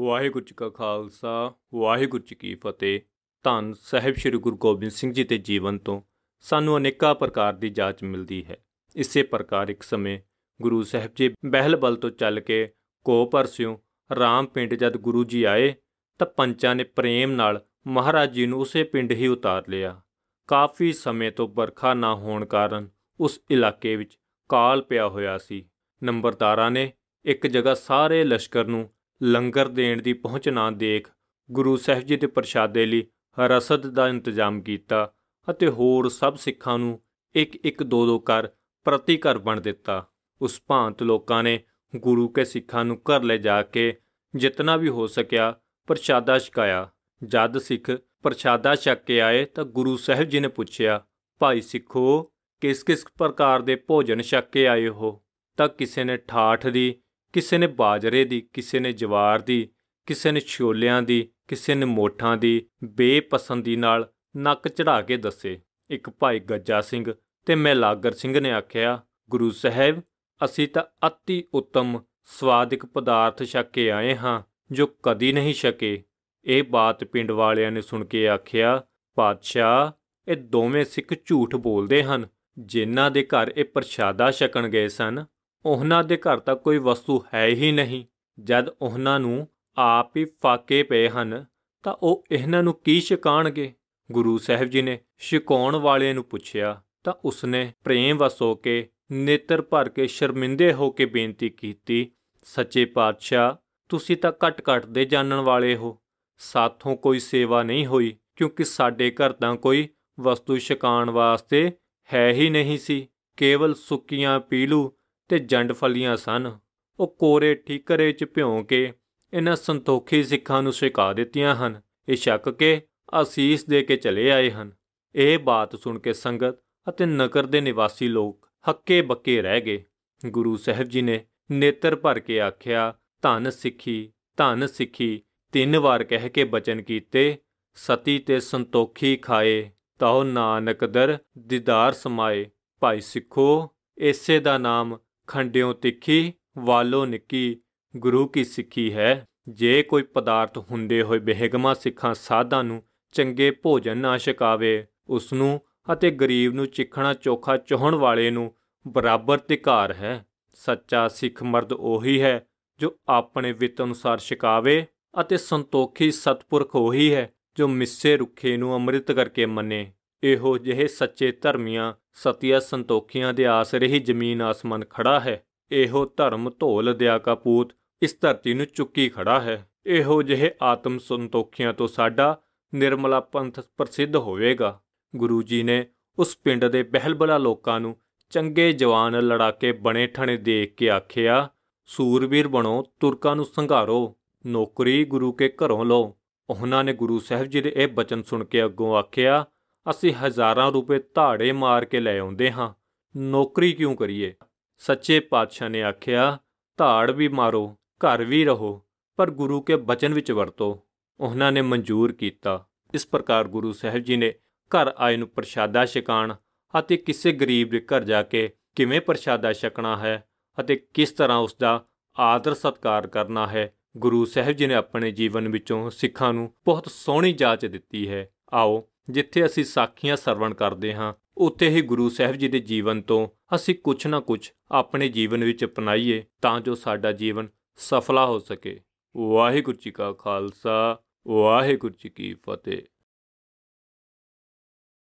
ਵਾਹਿਗੁਰੂ ਜੀ ਕਾ ਖਾਲਸਾ ਵਾਹਿਗੁਰੂ ਜੀ ਕੀ ਫਤਿਹ ਧੰਨ ਸਹਿਬ ਸ੍ਰੀ ਗੁਰੂ ਗੋਬਿੰਦ ਸਿੰਘ ਜੀ ਦੇ ਜੀਵਨ ਤੋਂ ਸਾਨੂੰ ਅਨੇਕਾਂ ਪ੍ਰਕਾਰ ਦੀ ਜਾਂਚ ਮਿਲਦੀ ਹੈ ਇਸੇ ਪ੍ਰਕਾਰ ਇੱਕ ਸਮੇਂ ਗੁਰੂ ਸਾਹਿਬ ਜੀ ਬਹਿਲਬਲ ਤੋਂ ਚੱਲ ਕੇ ਕੋ ਪਰਸਿਓ ਰਾਮ ਪਿੰਡ ਜਦ ਗੁਰੂ ਜੀ ਆਏ ਤਾਂ ਪੰਚਾਂ ਨੇ ਪ੍ਰੇਮ ਨਾਲ ਮਹਾਰਾਜ ਜੀ ਨੂੰ ਉਸੇ ਪਿੰਡ ਹੀ ਉਤਾਰ ਲਿਆ ਕਾਫੀ ਸਮੇਂ ਤੋਂ ਬਰਖਾ ਨਾ ਹੋਣ ਕਾਰਨ ਉਸ ਇਲਾਕੇ ਵਿੱਚ ਕਾਲ ਪਿਆ ਹੋਇਆ ਸੀ ਨੰਬਰਦਾਰਾਂ ਨੇ ਇੱਕ ਜਗ੍ਹਾ ਸਾਰੇ ਲਸ਼ਕਰ ਨੂੰ ਲੰਗਰ ਦੇਣ ਦੀ ਪਹੁੰਚ ਨਾ ਦੇਖ ਗੁਰੂ ਸਾਹਿਬ ਜੀ ਦੇ ਪ੍ਰਸ਼ਾਦੇ ਲਈ ਰਸਦ ਦਾ ਇੰਤਜ਼ਾਮ ਕੀਤਾ ਅਤੇ ਹੋਰ ਸਭ ਸਿੱਖਾਂ ਨੂੰ ਇੱਕ ਇੱਕ ਦੋ ਦੋ ਕਰ ਪ੍ਰਤੀ ਘਰ ਬਣ ਦਿੱਤਾ ਉਸ ਭਾਂਤ ਲੋਕਾਂ ਨੇ ਗੁਰੂ ਕੇ ਸਿੱਖਾਂ ਨੂੰ ਘਰ ਲੈ ਜਾ ਕੇ ਜਿੰਨਾ ਵੀ ਹੋ ਸਕਿਆ ਪ੍ਰਸ਼ਾਦਾ ਛਕਾਇਆ ਜਦ ਸਿੱਖ ਪ੍ਰਸ਼ਾਦਾ ਛਕ ਕੇ ਆਏ ਤਾਂ ਗੁਰੂ ਸਾਹਿਬ ਜੀ ਨੇ ਪੁੱਛਿਆ ਭਾਈ ਸਿੱਖੋ ਕਿਸ ਕਿਸ ਪ੍ਰਕਾਰ ਦੇ ਭੋਜਨ ਛਕ ਕੇ ਆਏ ਹੋ ਤਾਂ ਕਿਸੇ ਨੇ ਠਾਠ ਦੀ ਕਿਸੇ ਨੇ ਬਾਜਰੇ ਦੀ ਕਿਸੇ ਨੇ ਜਵਾਰ ਦੀ ਕਿਸੇ ਨੇ ਛੋਲਿਆਂ ਦੀ ਕਿਸੇ ਨੇ ਮੋਠਾਂ ਦੀ ਬੇਪਸੰਦੀ ਨਾਲ ਨੱਕ ਚੜਾ ਕੇ ਦੱਸੇ ਇੱਕ ਭਾਈ ਗੱਜਾ ਸਿੰਘ ਤੇ ਮਹਿਲਾਗਰ ਸਿੰਘ ਨੇ ਆਖਿਆ ਗੁਰੂ ਸਾਹਿਬ ਅਸੀਂ ਤਾਂ ਅਤੀ ਉਤਮ ਸਵਾਦਿਕ ਪਦਾਰਥ ਛੱਕ ਕੇ ਆਏ ਹਾਂ ਜੋ ਕਦੀ ਨਹੀਂ ਛਕੇ ਇਹ ਬਾਤ ਪਿੰਡ ਵਾਲਿਆਂ ਨੇ ਸੁਣ ਕੇ ਆਖਿਆ ਪਾਤਸ਼ਾਹ ਇਹ ਦੋਵੇਂ ਸਿੱਖ ਝੂਠ ਬੋਲਦੇ ਹਨ ਜਿਨ੍ਹਾਂ ਦੇ ਘਰ ਇਹ ਪ੍ਰਸ਼ਾਦਾ ਛਕਣ ਗਏ ਸਨ ਉਹਨਾਂ ਦੇ ਘਰ ਤਾਂ ਕੋਈ ਵਸਤੂ ਹੈ ਹੀ ਨਹੀਂ ਜਦ ਉਹਨਾਂ ਨੂੰ ਆਪ ਹੀ ਫਾਕੇ ਪਏ ਹਨ ਤਾਂ ਉਹ ਇਹਨਾਂ ਨੂੰ ਕੀ ਛਕਾਣਗੇ ਗੁਰੂ ਸਾਹਿਬ ਜੀ ਨੇ ਛਕਾਉਣ ਵਾਲੇ ਨੂੰ ਪੁੱਛਿਆ ਤਾਂ ਉਸਨੇ ਪ੍ਰੇਮ ਵਸੋ ਕੇ ਨੇਤਰ ਭਰ ਕੇ ਸ਼ਰਮਿੰਦੇ ਹੋ ਕੇ ਬੇਨਤੀ ਕੀਤੀ ਸੱਚੇ ਪਾਤਸ਼ਾਹ ਤੁਸੀਂ ਤਾਂ ਘਟ-ਘਟ ਦੇ ਜਾਣਨ ਵਾਲੇ ਹੋ ਸਾਥੋਂ ਕੋਈ ਸੇਵਾ ਨਹੀਂ ਹੋਈ ਕਿਉਂਕਿ ਸਾਡੇ ਘਰ ਤਾਂ ਕੋਈ ਵਸਤੂ ਛਕਾਣ ਵਾਸਤੇ ਹੈ ਹੀ ਨਹੀਂ ਸੀ ਕੇਵਲ ਸੁੱਕੀਆਂ ਪੀਲੂ ਤੇ ਜੰਡ ਫਲੀਆਂ ਸਨ ਉਹ ਕੋਰੇ ਠੀਕਰੇ 'ਚ ਭਿਉਂ ਕੇ ਇਹਨਾਂ ਸੰਤੋਖੀ ਸਿੱਖਾਂ ਨੂੰ ਸਿਕਾ ਦਿੱਤੀਆਂ ਹਨ ਇਹ ਸ਼ੱਕ ਕੇ ਅਸੀਸ ਦੇ ਕੇ ਚਲੇ ਆਏ ਹਨ ਇਹ ਬਾਤ ਸੁਣ ਕੇ ਸੰਗਤ ਅਤੇ ਨਗਰ ਦੇ ਨਿਵਾਸੀ ਲੋਕ ਹੱਕੇ ਬੱਕੇ ਰਹਿ ਗਏ ਗੁਰੂ ਸਾਹਿਬ ਜੀ ਨੇ ਨੇਤਰ ਭਰ ਕੇ ਆਖਿਆ ਧਨ ਸਿੱਖੀ ਧਨ ਸਿੱਖੀ ਤਿੰਨ ਵਾਰ ਕਹਿ ਕੇ ਬਚਨ ਕੀਤੇ ਸਤੀ ਤੇ ਸੰਤੋਖੀ ਖਾਏ ਤਉ ਨਾਨਕ ਦਰ ਦੀਦਾਰ ਸਮਾਏ ਭਾਈ ਸਿੱਖੋ ਇਸੇ ਦਾ ਨਾਮ ਖੰਡਿਓ ਤਿੱਖੀ ਵਾਲੋ ਨਿੱਕੀ ਗੁਰੂ ਕੀ ਸਿੱਖੀ ਹੈ ਜੇ ਕੋਈ ਪਦਾਰਥ ਹੁੰਦੇ ਹੋਏ ਬਹਿਗਮਾ ਸਿੱਖਾਂ ਸਾਧਾਂ ਨੂੰ ਚੰਗੇ ਭੋਜਨ ਨਾ ਛਕਾਵੇ ਉਸ ਨੂੰ ਅਤੇ ਗਰੀਬ ਨੂੰ ਚਿਖਣਾ ਚੋਖਾ ਚੋਹਣ ਵਾਲੇ ਨੂੰ ਬਰਾਬਰ ਧਿਕਾਰ ਹੈ ਸੱਚਾ ਸਿੱਖ ਮਰਦ ਉਹੀ ਹੈ ਜੋ ਆਪਣੇ ਵਿਤ ਅਨੁਸਾਰ ਛਕਾਵੇ ਅਤੇ ਸੰਤੋਖੀ ਸਤਪੁਰਖ ਉਹੀ ਹੈ ਜੋ ਮਿੱਸੇ ਰੁੱਖੇ ਨੂੰ ਅੰਮ੍ਰਿਤ ਕਰਕੇ ਮੰਨੇ ਇਹੋ ਜਿਹੇ ਸੱਚੇ ਧਰਮੀਆਂ ਸਤਿਆ ਸੰਤੋਖੀਆਂ ਦੇ ਆਸਰੇ ਹੀ ਜ਼ਮੀਨ ਆਸਮਾਨ ਖੜਾ ਹੈ ਇਹੋ ਧਰਮ ਧੋਲ ਦਿਆ ਕਪੂਤ ਇਸ ਧਰਤੀ ਨੂੰ ਚੁੱਕੀ ਖੜਾ ਹੈ ਇਹੋ ਜਿਹੇ ਆਤਮ ਸੰਤੋਖੀਆਂ ਤੋਂ ਸਾਡਾ ਨਿਰਮਲਾ ਪੰਥ ਪ੍ਰਸਿੱਧ ਹੋਵੇਗਾ ਗੁਰੂ ਜੀ ਨੇ ਉਸ ਪਿੰਡ ਦੇ ਬਹਿਲਬਲਾ ਲੋਕਾਂ ਨੂੰ ਚੰਗੇ ਜਵਾਨ ਲੜਾਕੇ ਬਣੇ ਠਣੇ ਦੇਖ ਕੇ ਆਖਿਆ ਸੂਰਬੀਰ ਬਣੋ ਤੁਰਕਾਂ ਨੂੰ ਸੰਘਾਰੋ ਨੌਕਰੀ ਗੁਰੂ ਕੇ ਘਰੋਂ ਲਓ ਉਹਨਾਂ ਨੇ ਗੁਰੂ ਸਾਹਿਬ ਜੀ ਦੇ ਇਹ ਬਚਨ ਸੁਣ ਕੇ ਅੱਗੋਂ ਆਖਿਆ ਅਸੀਂ ਹਜ਼ਾਰਾਂ ਰੁਪਏ ਧਾੜੇ ਮਾਰ ਕੇ ਲੈ ਆਉਂਦੇ ਹਾਂ ਨੌਕਰੀ ਕਿਉਂ ਕਰੀਏ ਸੱਚੇ ਪਾਤਸ਼ਾਹ ਨੇ ਆਖਿਆ ਧਾੜ ਵੀ ਮਾਰੋ ਘਰ ਵੀ ਰਹੋ ਪਰ ਗੁਰੂ ਕੇ ਬਚਨ ਵਿੱਚ ਵਰਤੋ ਉਹਨਾਂ ਨੇ ਮਨਜ਼ੂਰ ਕੀਤਾ ਇਸ ਪ੍ਰਕਾਰ ਗੁਰੂ ਸਾਹਿਬ ਜੀ ਨੇ ਘਰ ਆਏ ਨੂੰ ਪ੍ਰਸ਼ਾਦਾ ਛਕਾਣ ਅਤੇ ਕਿਸੇ ਗਰੀਬ ਦੇ ਘਰ ਜਾ ਕੇ ਕਿਵੇਂ ਪ੍ਰਸ਼ਾਦਾ ਛਕਣਾ ਹੈ ਅਤੇ ਕਿਸ ਤਰ੍ਹਾਂ ਉਸ ਦਾ ਆਦਰ ਸਤਕਾਰ ਕਰਨਾ ਹੈ ਗੁਰੂ ਸਾਹਿਬ ਜੀ ਨੇ ਆਪਣੇ ਜੀਵਨ ਵਿੱਚੋਂ ਸਿੱਖਾਂ ਨੂੰ ਬਹੁਤ ਸੋਹਣੀ ਜਾਚ ਦਿੱਤੀ ਹੈ ਆਓ ਜਿੱਥੇ ਅਸੀਂ ਸਾਖੀਆਂ ਸਰਵਣ ਕਰਦੇ ਹਾਂ ਉੱਥੇ ਹੀ ਗੁਰੂ ਸਾਹਿਬ ਜੀ ਦੇ ਜੀਵਨ ਤੋਂ ਅਸੀਂ ਕੁਝ ਨਾ ਕੁਝ ਆਪਣੇ ਜੀਵਨ ਵਿੱਚ ਅਪਣਾਈਏ ਤਾਂ ਜੋ ਸਾਡਾ ਜੀਵਨ ਸਫਲਾ ਹੋ ਸਕੇ ਵਾਹਿਗੁਰੂ ਜੀ ਕਾ ਖਾਲਸਾ ਵਾਹਿਗੁਰੂ ਜੀ ਕੀ ਫਤਿਹ